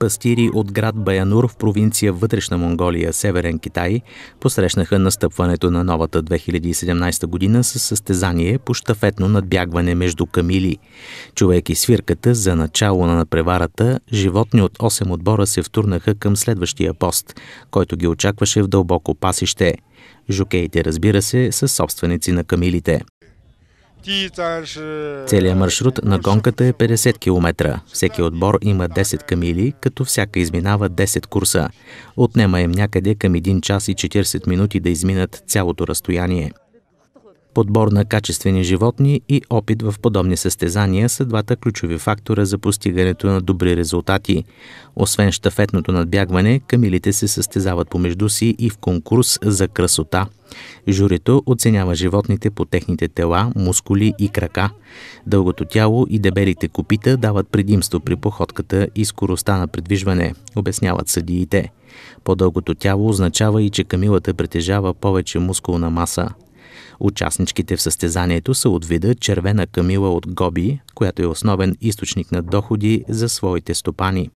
пастири от град Баянур в провинция Вътрешна Монголия, Северен Китай, посрещнаха настъпването на новата 2017 година с състезание по штафетно надбягване между камили. Човек и свирката за начало на преварата, животни от 8 отбора се втурнаха към следващия пост, който ги очакваше в дълбоко пасище – Жокеите, разбира се, са собственици на камилите. Целият маршрут на гонката е 50 км. Всеки отбор има 10 камили, като всяка изминава 10 курса. Отнема им някъде към 1 час и 40 минути да изминат цялото разстояние. Подбор на качествени животни и опит в подобни състезания са двата ключови фактора за постигането на добри резултати. Освен штафетното надбягване, камилите се състезават помежду си и в конкурс за красота. Журито оценява животните по техните тела, мускули и крака. Дългото тяло и дебелите копита дават предимство при походката и скоростта на предвижване, обясняват съдиите. По-дългото тяло означава и, че камилата притежава повече мускулна маса. Участничките в състезанието са от вида червена камила от Гоби, която е основен източник на доходи за своите стопани.